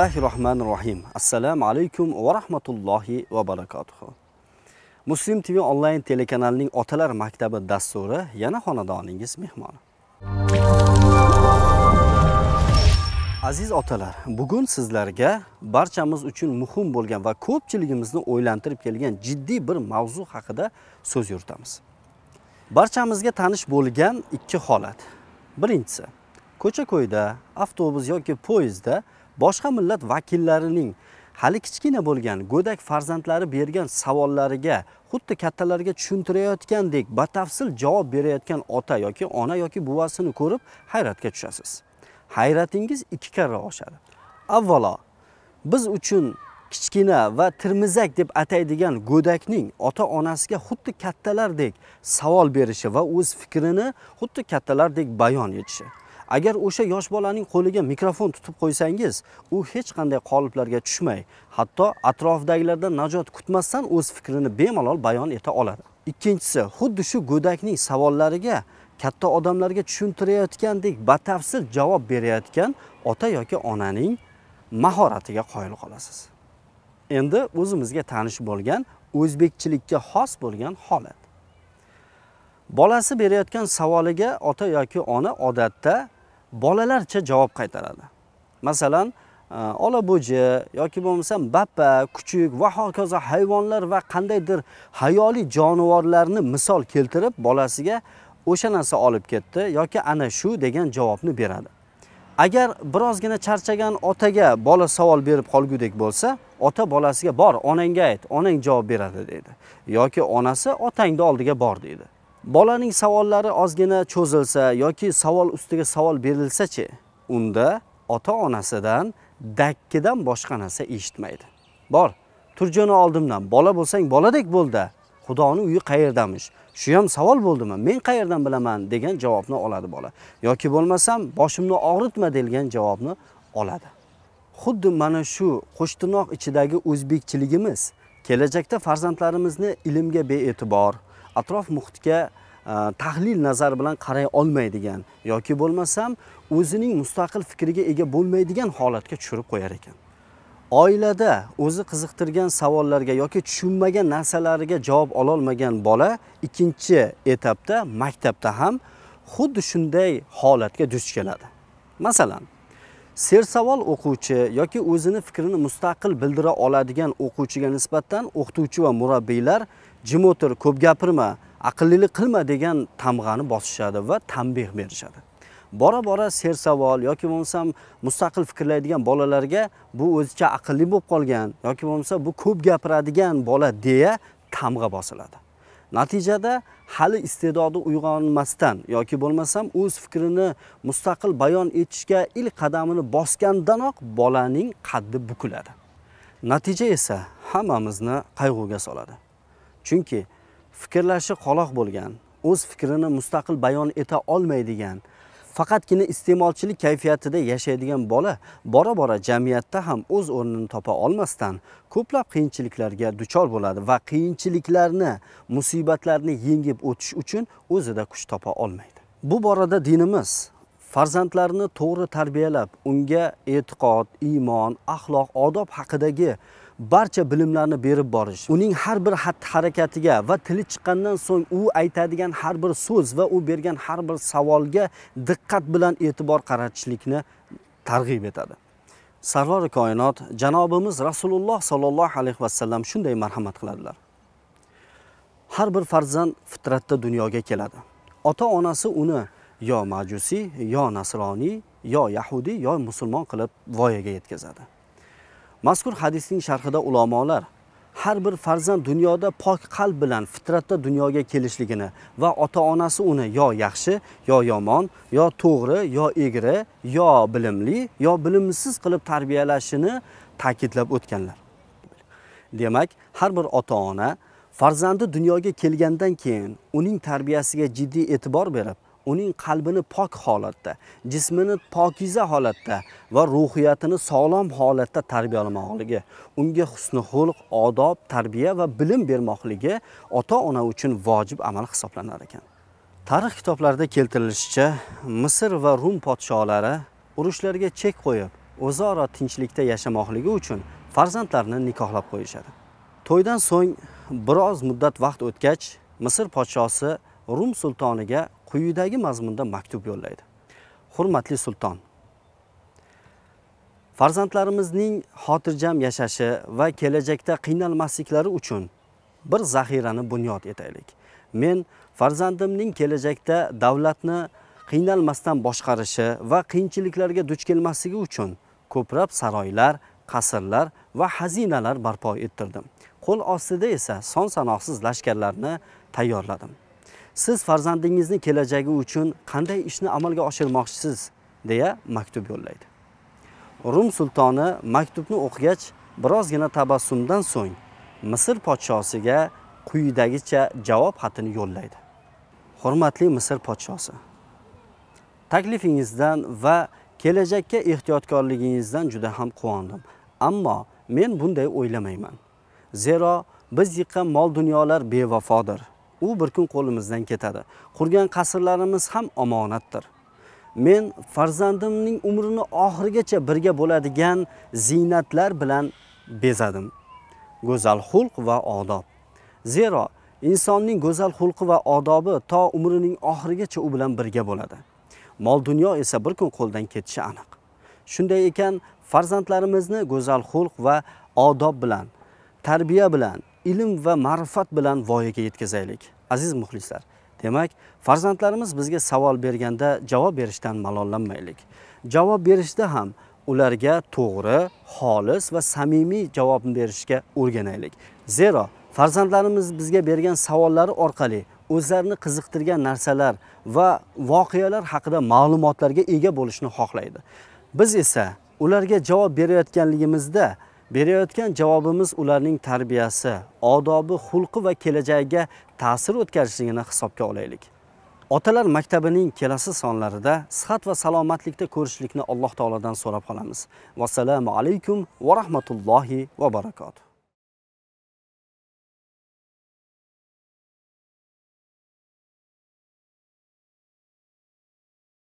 bismillahi rohmanir rohim assalomu alaykum va rahmatullohi va barakatuh muslim tv onlayn telekanalining otalar maktabi dasturi yana xonadoningiz mehmoni aziz otalar bugun sizlarga barchamiz uchun muhim bo'lgan va ko'pchiligimizni o'ylantirib kelgan jiddiy bir mavzu haqida so'z yuritamiz barchamizga tanish bo'lgan ikki holat birinchisi ko'cha ko'yda avtobus yoki poyezdda boshqa millat vakillarining hali kichkina bo'lgan go'dak farzandlari bergan savollariga xuddi kattalarga tushuntirayotgandek batafsil javob berayotgan ota yoki ona yoki buvasini ko'rib hayratga tushasiz hayratingiz ikki karra oshadi avvalo biz uchun kichkina va tirmizak deb ataydigan go'dakning ota onasiga xuddi kattalardek savol berishi va o'z fikrini xuddi kattalardek bayon etishi agar o'sha yosh bolaning qo'liga mikrofon tutib qo'ysangiz u hech qanday qoliplarga tushmay hatto atrofidagilardan najot kutmasdan o'z fikrini bemalol bayon eta oladi ikkinchisi xuddi shu go'dakning savollariga katta odamlarga tushuntirayotgandek batafsil javob berayotgan ota yoki onaning mahoratiga qoyil qolasiz endi o'zimizga tanish bo'lgan o'zbekchilikka xos bo'lgan holat bolasi berayotgan savoliga ota yoki ona odatda bolalarcha javob qaytaradi masalan e, olabo'ji yoki bo'lmasam bappa kuchuk va hokazo hayvonlar va qandaydir hayoliy jonivorlarni misol keltirib bolasiga o'sha narsa olib ketdi yoki ana shu degan javobni beradi agar birozgina charchagan otaga bola savol berib qolgudek bo'lsa ota bolasiga bor onangga ayt onang javob beradi deydi yoki onasi otangni oldiga bor deydi bolaning savollari ozgina cho'zilsa yoki savol ustiga savol berilsa-chi, unda ota-onasidan dakkidan boshqa narsa eshitmaydi. Bor, turjoni oldimdan, bola bo'lsang boladek bo'ldi. Xudoning uyi qayerdamish? Shu ham savol bo'ldimi? Men qayerdan bilaman degan javobni oladi bola. Yoki bo'lmasam boshimni og'ritma degan javobni oladi. Xuddi mana shu qo'shtirnoq ichidagi o'zbekchiligimiz kelajakda farzandlarimizni ilmga bee'tibor, atrof muhitga Э, tahlil nazari bilan qaray olmaydigan yoki bo'lmasam o'zining mustaqil fikriga ega bo'lmaydigan holatga tushirib qo'yar ekan oilada o'zi qiziqtirgan savollarga yoki tushunmagan narsalariga javob ololmagan bola ikkinchi etapda maktabda ham xuddi shunday holatga duch keladi masalan sersavol o'quvchi yoki o'zini fikrini mustaqil bildira oladigan o'quvchiga nisbatan o'qituvchi va murabbiylar jim o'tir ko'p gapirma aqllilik qilma degan tamg'ani bosishadi va tanbeh berishadi bora bora sersavol yoki bo'lmasam mustaqil fikrlaydigan bolalarga bu o'zicha aqlli bo'lib qolgan yoki bo'lmasa bu ko'p gapiradigan bola deya tamg'a bosiladi natijada hali iste'dodi uyg'onmasdan yoki bo'lmasam o'z fikrini mustaqil bayon etishga ilk qadamini bosgandanoq bolaning qaddi bukiladi natija esa hammamizni qayg'uga soladi chunki fikrlashi qoloq bo'lgan o'z fikrini mustaqil bayon eta olmaydigan faqatgina iste'molchilik kayfiyatida yashaydigan bola bora bora jamiyatda ham o'z o'rnini topa olmasdan ko'plab qiyinchiliklarga duchor bo'ladi va qiyinchiliklarni musibatlarni yengib o'tish uchun o'zida kuch topa olmaydi bu borada dinimiz farzandlarni to'g'ri tarbiyalab unga e'tiqod iymon axloq odob haqidagi barcha bilimlarni berib borish uning har bir xatti harakatiga va tili chiqqandan so'ng u aytadigan har bir so'z va u bergan har bir savolga diqqat bilan e'tibor qaratishlikni targ'ib etadi sarvari koinot janobimiz rasululloh sollallohu alayhi vasallam shunday marhamat qiladilar har bir farzand fitratda dunyoga keladi ota onasi uni yo majusiy yo nasroniy yo yahudiy yo musulmon qilib voyaga yetkazadi mazkur hadisning sharhida ulamolar har bir farzand dunyoda pok qalb bilan fitratda dunyoga kelishligini va ota onasi uni yo yaxshi yo yomon yo to'g'ri yo egri yo bilimli yo bilimsiz qilib tarbiyalashini ta'kidlab o'tganlar demak har bir ota ona farzandi dunyoga kelgandan keyin uning tarbiyasiga jiddiy e'tibor berib uning qalbini pok holatda jismini pokiza holatda va ruhiyatini sog'lom holatda tarbiyalamoqligi unga husni xulq odob tarbiya va bilim bermoqligi ota ona uchun vojib amal hisoblanar ekan tarix kitoblarida keltirilishicha misr va rum podsholari urushlarga chek qo'yib o'zaro tinchlikda yashamoqligi uchun farzandlarini nikohlab qo'yishadi to'ydan so'ng biroz muddat vaqt o'tgach misr podshosi rum sultoniga quyidagi mazmunda maktub yo'llaydi hurmatli sulton farzandlarimizning xotirjam yashashi va kelajakda qiynalmasliklari uchun bir zaxirani bunyod etaylik men farzandimning kelajakda davlatni qiynalmasdan boshqarishi va qiyinchiliklarga duch kelmasligi uchun ko'plab saroylar qasrlar va xazinalar barpo ettirdim qo'l ostida esa son sanoqsiz lashkarlarni tayyorladim siz farzandingizni kelajagi uchun qanday ishni amalga oshirmoqchisiz deya maktub yo'llaydi rum sultoni maktubni o'qigach birozgina tabassumdan so'ng misr podshosiga quyidagicha javob xatini yo'llaydi hurmatli misr podshosi taklifingizdan va kelajakka ehtiyotkorligingizdan juda ham quvondim ammo men bunday o'ylamayman zero biz yiqqan mol dunyolar bevafodir u bir kun qo'limizdan ketadi qurgan qasrlarimiz ham omonatdir men farzandimning umrini oxirigacha birga bo'ladigan ziynatlar bilan bezadim go'zal xulq va odob zero insonning go'zal xulqi va odobi to umrining oxirigacha u bilan birga bo'ladi mol dunyo esa bir kun qo'ldan ketishi aniq shunday ekan farzandlarimizni go'zal xulq va odob bilan tarbiya bilan ilm va ma'rifat bilan voyaga yetkazaylik aziz muxlislar demak farzandlarimiz bizga savol berganda javob berishdan malollanmaylik javob berishda ham ularga to'g'ri xolis va samimiy javob berishga o'rganaylik zero farzandlarimiz bizga bergan savollari orqali o'zlarini qiziqtirgan narsalar va voqealar haqida ma'lumotlarga ega bo'lishni xohlaydi biz esa ularga javob berayotganligimizda berayotgan javobimiz ularning tarbiyasi odobi xulqi va kelajagiga ta'sir o'tkazishligini hisobga olaylik otalar maktabining kelasi sonlarida sihat va salomatlikda ko'rishlikni alloh taolodan so'rab qolamiz vassalomu alaykum va rahmatullohi va barakatuh